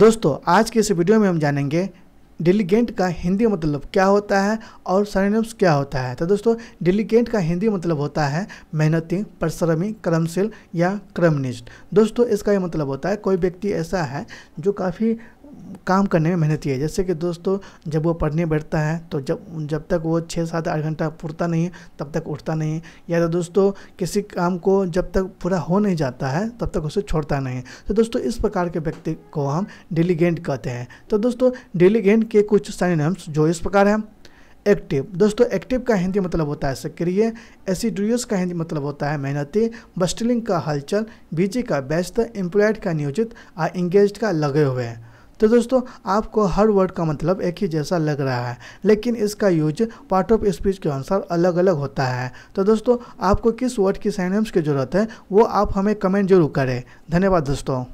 दोस्तों आज के इस वीडियो में हम जानेंगे डिलीगेंट का हिंदी मतलब क्या होता है और सरनेम्स क्या होता है तो दोस्तों डिलीगेंट का हिंदी मतलब होता है मेहनती परिश्रमी कर्मशील या क्रमनिष्ठ दोस्तों इसका ये मतलब होता है कोई व्यक्ति ऐसा है जो काफ़ी काम करने में मेहनती है जैसे कि दोस्तों जब वो पढ़ने बैठता है तो जब जब तक वो छः सात आठ घंटा पुरता नहीं तब तक उठता नहीं या तो दोस्तों किसी काम को जब तक पूरा हो नहीं जाता है तब तक उसे छोड़ता नहीं तो दोस्तों इस प्रकार के व्यक्ति को हम डेलीगेंट कहते हैं तो दोस्तों डेलीगेंट के कुछ साइनम्स जो इस प्रकार हैं एक्टिव दोस्तों एक्टिव का हिंदी मतलब होता है सक्रिय एसिड्रियस का हिंदी मतलब होता है मेहनती बस्टलिंग का हलचल बीजी का व्यस्त एम्प्लॉयड का नियोजित और इंगेज का लगे हुए हैं तो दोस्तों आपको हर वर्ड का मतलब एक ही जैसा लग रहा है लेकिन इसका यूज पार्ट ऑफ स्पीच के अनुसार अलग अलग होता है तो दोस्तों आपको किस वर्ड की साइनम्स की ज़रूरत है वो आप हमें कमेंट जरूर करें धन्यवाद दोस्तों